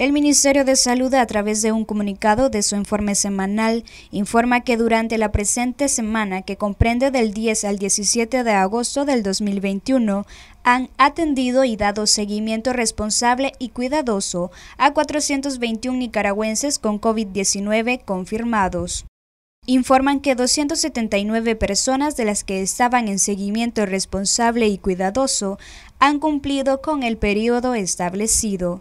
El Ministerio de Salud, a través de un comunicado de su informe semanal, informa que durante la presente semana, que comprende del 10 al 17 de agosto del 2021, han atendido y dado seguimiento responsable y cuidadoso a 421 nicaragüenses con COVID-19 confirmados informan que 279 personas de las que estaban en seguimiento responsable y cuidadoso han cumplido con el periodo establecido.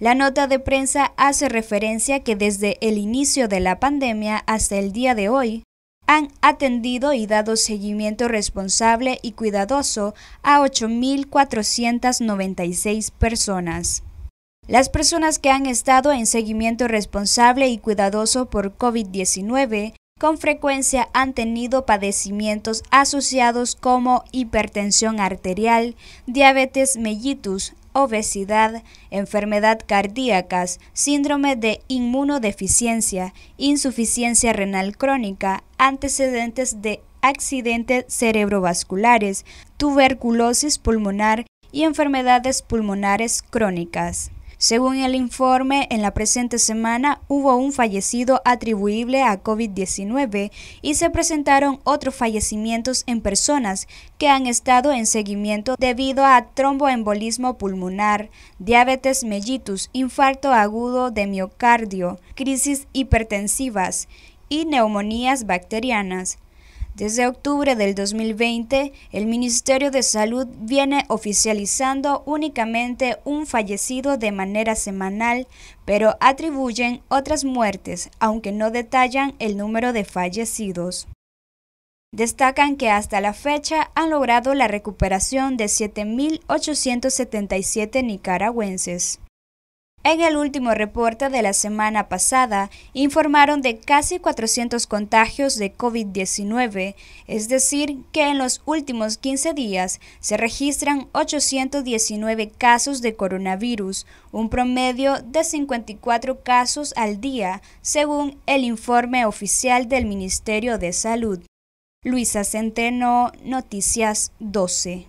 La nota de prensa hace referencia que desde el inicio de la pandemia hasta el día de hoy, han atendido y dado seguimiento responsable y cuidadoso a 8.496 personas. Las personas que han estado en seguimiento responsable y cuidadoso por COVID-19 con frecuencia han tenido padecimientos asociados como hipertensión arterial, diabetes mellitus, obesidad, enfermedad cardíacas, síndrome de inmunodeficiencia, insuficiencia renal crónica, antecedentes de accidentes cerebrovasculares, tuberculosis pulmonar y enfermedades pulmonares crónicas. Según el informe, en la presente semana hubo un fallecido atribuible a COVID-19 y se presentaron otros fallecimientos en personas que han estado en seguimiento debido a tromboembolismo pulmonar, diabetes mellitus, infarto agudo de miocardio, crisis hipertensivas y neumonías bacterianas. Desde octubre del 2020, el Ministerio de Salud viene oficializando únicamente un fallecido de manera semanal, pero atribuyen otras muertes, aunque no detallan el número de fallecidos. Destacan que hasta la fecha han logrado la recuperación de 7.877 nicaragüenses. En el último reporte de la semana pasada, informaron de casi 400 contagios de COVID-19, es decir, que en los últimos 15 días se registran 819 casos de coronavirus, un promedio de 54 casos al día, según el informe oficial del Ministerio de Salud. Luisa Centeno, Noticias 12.